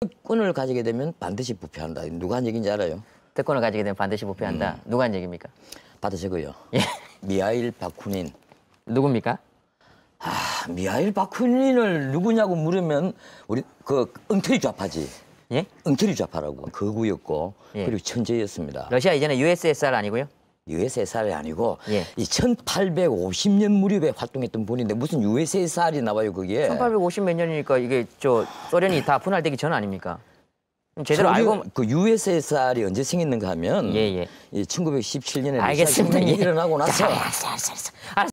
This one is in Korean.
특권을 가지게 되면 반드시 부패한다. 누가 한 얘기인지 알아요? 특권을 가지게 되면 반드시 부패한다. 음. 누가 한 얘기입니까? 받으시고요. 예. 미하일 바쿠닌. 누굽니까? 아, 미하일 바쿠닌을 누구냐고 물으면 우리 그 엉터리 좌파지. 예? 엉터리 좌파라고. 거구였고 예. 그리고 천재였습니다. 러시아 이제는 USSR 아니고요? 유해세살이 아니고 예. 이 1850년 무렵에 활동했던 분인데 무슨 유해세살이 나와요 그게 1850몇 년이니까 이게 저 소련이 다 분할되기 전 아닙니까? 제대로 알고 그 유해세살이 언제 생겼는가 하면 예, 예. 이 1917년에 알겠습니다. 예. 일어나고 나서 알았어, 알았